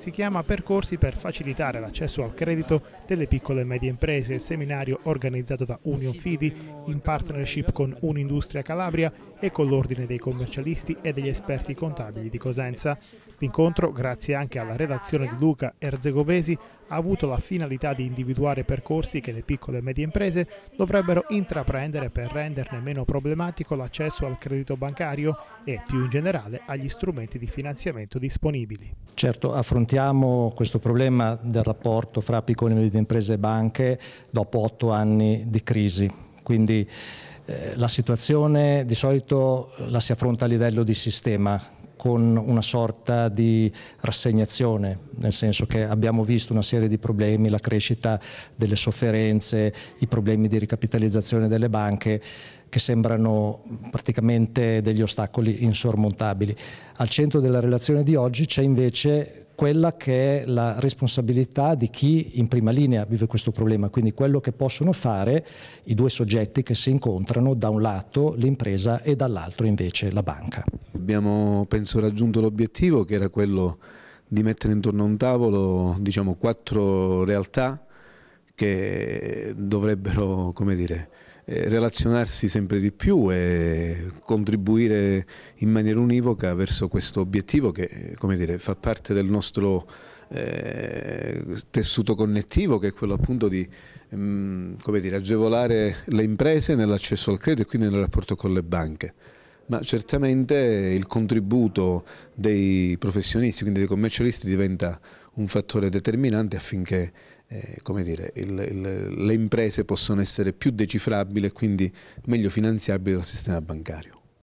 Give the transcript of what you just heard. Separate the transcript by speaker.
Speaker 1: si chiama Percorsi per facilitare l'accesso al credito delle piccole e medie imprese, seminario organizzato da Union Fidi in partnership con Unindustria Calabria e con l'Ordine dei commercialisti e degli esperti contabili di Cosenza. L'incontro, grazie anche alla redazione di Luca Erzegovesi, ha avuto la finalità di individuare percorsi che le piccole e medie imprese dovrebbero intraprendere per renderne meno problematico l'accesso al credito bancario e più in generale agli strumenti di finanziamento disponibili.
Speaker 2: Certo, affrontiamo questo problema del rapporto fra piccole e medie imprese e banche dopo otto anni di crisi. Quindi eh, la situazione di solito la si affronta a livello di sistema, con una sorta di rassegnazione, nel senso che abbiamo visto una serie di problemi, la crescita delle sofferenze, i problemi di ricapitalizzazione delle banche che sembrano praticamente degli ostacoli insormontabili. Al centro della relazione di oggi c'è invece quella che è la responsabilità di chi in prima linea vive questo problema, quindi quello che possono fare i due soggetti che si incontrano, da un lato l'impresa e dall'altro invece la banca
Speaker 3: abbiamo penso raggiunto l'obiettivo che era quello di mettere intorno a un tavolo diciamo, quattro realtà che dovrebbero dire, eh, relazionarsi sempre di più e contribuire in maniera univoca verso questo obiettivo che dire, fa parte del nostro eh, tessuto connettivo che è quello appunto di mh, mm, dire, agevolare le imprese nell'accesso al credito e quindi nel rapporto con le banche ma certamente il contributo dei professionisti, quindi dei commercialisti, diventa un fattore determinante affinché eh, dire, il, il, le imprese possano essere più decifrabili e quindi meglio finanziabili dal sistema bancario.